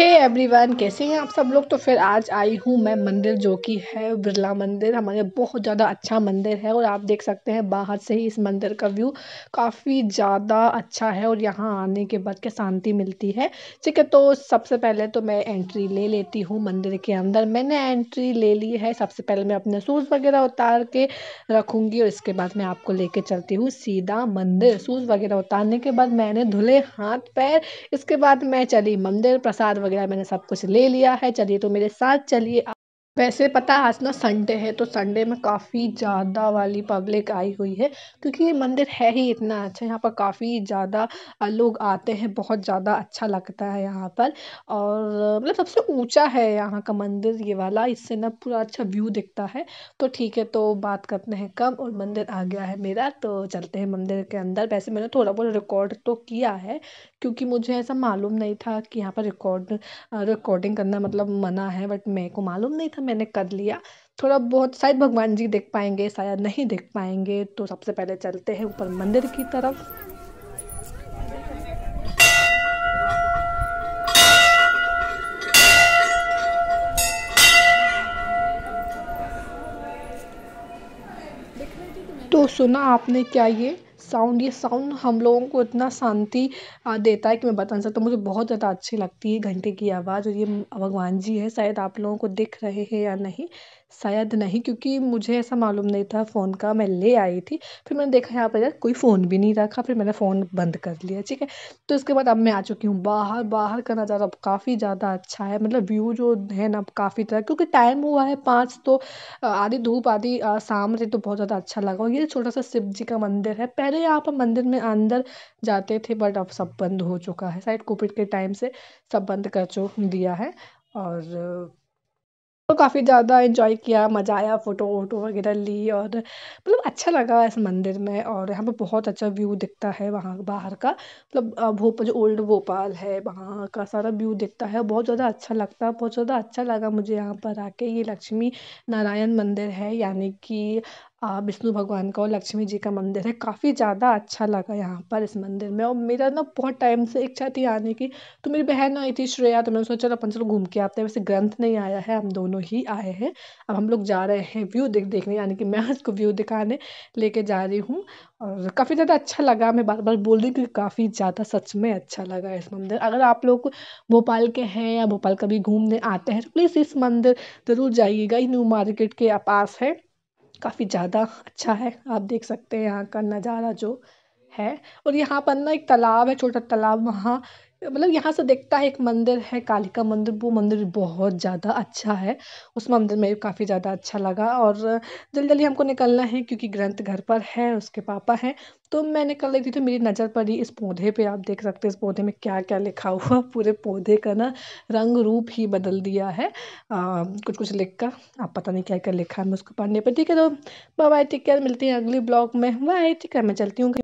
हे hey everyone कैसे हैं आप सब लोग तो फिर आज आई हूँ मैं मंदिर जो कि है बिरला मंदिर हमारे बहुत ज़्यादा अच्छा मंदिर है और आप देख सकते हैं बाहर से ही इस मंदिर का व्यू काफ़ी ज़्यादा अच्छा है और यहाँ आने के बाद क्या शांति मिलती है ठीक है तो सबसे पहले तो मैं एंट्री ले लेती हूँ मंदिर के अंदर मैंने एंट्री ले ली है सबसे पहले मैं अपने शूज़ वगैरह उतार के रखूँगी और इसके बाद मैं आपको ले चलती हूँ सीधा मंदिर शूज़ वगैरह उतारने के बाद मैंने धुले हाथ पैर इसके बाद मैं चली मंदिर प्रसाद वगैरह मैंने सब कुछ ले लिया है चलिए तो मेरे साथ चलिए वैसे पता है आज ना संडे है तो संडे में काफ़ी ज़्यादा वाली पब्लिक आई हुई है क्योंकि ये मंदिर है ही इतना अच्छा यहाँ पर काफ़ी ज़्यादा लोग आते हैं बहुत ज़्यादा अच्छा लगता है यहाँ पर और मतलब सबसे ऊंचा है यहाँ का मंदिर ये वाला इससे ना पूरा अच्छा व्यू दिखता है तो ठीक है तो बात करते हैं कम और मंदिर आ गया है मेरा तो चलते हैं मंदिर के अंदर वैसे मैंने थोड़ा बहुत रिकॉर्ड तो किया है क्योंकि मुझे ऐसा मालूम नहीं था कि यहाँ पर रिकॉर्ड रिकॉर्डिंग करना मतलब मना है बट मेरे को मालूम नहीं था मैंने कर लिया थोड़ा बहुत शायद भगवान जी देख पाएंगे शायद नहीं देख पाएंगे तो सबसे पहले चलते हैं ऊपर मंदिर की तरफ तो सुना आपने क्या ये साउंड ये साउंड हम लोगों को इतना शांति देता है कि मैं बता नहीं सकता तो मुझे बहुत ज़्यादा अच्छी लगती है घंटे की आवाज़ और ये भगवान जी है शायद आप लोगों को दिख रहे हैं या नहीं शायद नहीं क्योंकि मुझे ऐसा मालूम नहीं था फ़ोन का मैं ले आई थी फिर मैंने देखा यहाँ पर यार कोई फ़ोन भी नहीं रखा फिर मैंने फ़ोन बंद कर लिया ठीक है तो इसके बाद अब मैं आ चुकी हूँ बाहर बाहर का नज़ारा अब काफ़ी ज़्यादा अच्छा है मतलब व्यू जो है ना काफ़ी तरह क्योंकि टाइम हुआ है पाँच तो आधी धूप आधी शाम रही तो बहुत ज़्यादा अच्छा लगा और ये छोटा सा शिव जी का मंदिर है पहले यहाँ पर मंदिर में अंदर जाते थे बट अब सब बंद हो चुका है शायद कोविड के टाइम से सब बंद कर चुक दिया है और तो काफ़ी ज़्यादा इन्जॉय किया मज़ा आया फ़ोटो वोटो वगैरह ली और मतलब अच्छा लगा इस मंदिर में और यहाँ पर बहुत अच्छा व्यू दिखता है वहाँ बाहर का मतलब भोपाल जो ओल्ड भोपाल है वहाँ का सारा व्यू दिखता है बहुत ज़्यादा अच्छा लगता है बहुत ज़्यादा अच्छा लगा मुझे यहाँ पर आके ये लक्ष्मी नारायण मंदिर है यानी कि विष्णु भगवान का और लक्ष्मी जी का मंदिर है काफ़ी ज़्यादा अच्छा लगा यहाँ पर इस मंदिर में और मेरा ना बहुत टाइम से इच्छा थी आने की तो मेरी बहन आई थी श्रेया तो मैंने सोचा चलो अपन चलो घूम के आते हैं वैसे ग्रंथ नहीं आया है हम दोनों ही आए हैं अब हम लोग जा रहे हैं व्यू देख देखने यानी कि मैं उसको व्यू दिखाने लेके जा रही हूँ और काफ़ी ज़्यादा अच्छा लगा मैं बार बार बोल रही कि काफ़ी ज़्यादा सच में अच्छा लगा इस मंदिर अगर आप लोग भोपाल के हैं या भोपाल कभी घूमने आते हैं तो प्लीज़ इस मंदिर ज़रूर जाइएगा ही न्यू मार्केट के पास है काफ़ी ज़्यादा अच्छा है आप देख सकते हैं यहाँ का नज़ारा जो है और यहाँ पर ना एक तालाब है छोटा तालाब वहाँ मतलब यहाँ से देखता है एक मंदिर है कालिका मंदिर वो मंदिर बहुत ज़्यादा अच्छा है उस मंदिर में काफ़ी ज़्यादा अच्छा लगा और जल्दी जल्दी हमको निकलना है क्योंकि ग्रंथ घर पर है उसके पापा हैं तो मैं निकल रही थी तो मेरी नज़र पड़ी इस पौधे पे आप देख सकते हैं इस पौधे में क्या क्या लिखा हुआ पूरे पौधे का ना रंग रूप ही बदल दिया है आ, कुछ कुछ लिख कर आप पता नहीं क्या क्या लिखा है मैं उसको पढ़ने पर ठीक है तो बाय टेक केयर मिलती है अगली ब्लॉग में बाय टेक केयर मैं चलती हूँ